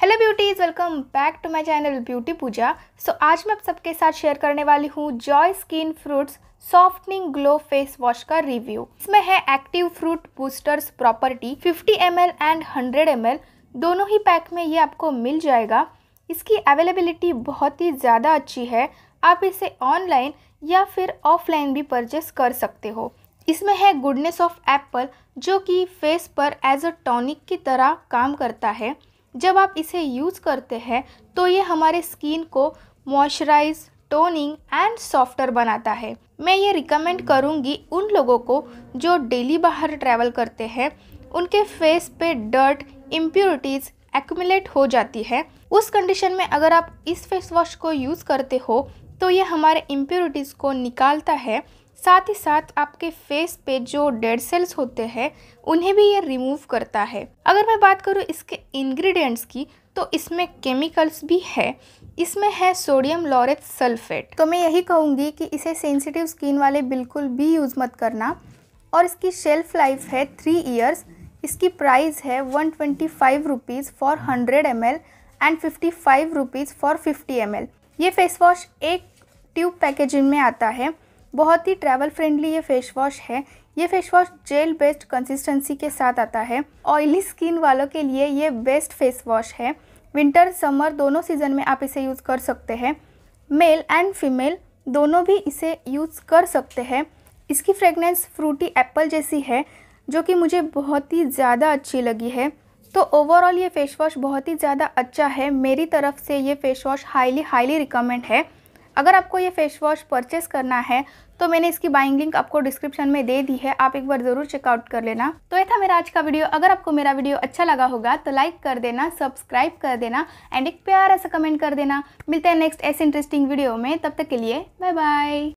hello beauties welcome back to my channel beauty Pooja so आज मैं आप सबके साथ शेयर करने वाली हूँ Joy skin fruits softening glow face wash का रिव्यू इसमें है active fruit boosters property 50 M and 100 M दोनों ही पैक में ये आपको मिल जाएगा इसकी अवेलेबिलिटी बहुत ही ज़्यादा अच्छी है आप इसे ऑनलाइन या फिर ऑफलाइन भी परचेस कर सकते हो इसमें है गुडनेस ऑफ एप्पल जो कि फेस पर एज अ टॉनिक की तरह काम करता है जब आप इसे यूज़ करते हैं तो ये हमारे स्किन को मॉइस्चराइज टोनिंग एंड सॉफ्टर बनाता है मैं ये रिकमेंड करूँगी उन लोगों को जो डेली बाहर ट्रैवल करते हैं उनके फेस पे डर्ट इम्प्योरिटीज़ एक्यूमुलेट हो जाती है उस कंडीशन में अगर आप इस फेस वॉश को यूज़ करते हो तो ये हमारे इम्प्योरिटीज़ को निकालता है साथ ही साथ आपके फेस पे जो डेड सेल्स होते हैं उन्हें भी ये रिमूव करता है अगर मैं बात करूँ इसके इंग्रेडिएंट्स की तो इसमें केमिकल्स भी है इसमें है सोडियम लॉरेट सल्फेट तो मैं यही कहूँगी कि इसे सेंसिटिव स्किन वाले बिल्कुल भी यूज़ मत करना और इसकी शेल्फ लाइफ है थ्री ईयर्स इसकी प्राइस है one twenty five rupees for hundred M L and fifty five rupees for fifty M L ये फेस वॉश एक ट्यूब पैकेजिंग में आता है बहुत ही ट्रैवल फ्रेंडली ये फेस वॉश है ये face wash gel based consistency के साथ आता है ऑयली स्किन वालों के लिए ये बेस्ट फेस वॉश है विंटर समर दोनों सीज़न में आप इसे यूज़ कर सकते हैं मेल एंड फीमेल दोनों भी इसे यूज़ कर सकते हैं इसकी फ्रेगनेंस फ्रूटी एप्पल जैसी है जो कि मुझे बहुत ही ज़्यादा अच्छी लगी है तो ओवरऑल ये फ़ेस वॉश बहुत ही ज़्यादा अच्छा है मेरी तरफ से ये face wash highly highly recommend है अगर आपको ये फ़ेस वॉश परचेस करना है तो मैंने इसकी बाइंग लिंक आपको डिस्क्रिप्शन में दे दी है आप एक बार ज़रूर चेकआउट कर लेना तो ये था मेरा आज का वीडियो अगर आपको मेरा वीडियो अच्छा लगा होगा तो लाइक कर देना सब्सक्राइब कर देना एंड एक प्यार ऐसा कमेंट कर देना मिलते हैं नेक्स्ट ऐसे इंटरेस्टिंग वीडियो में तब तक के लिए बाय बाय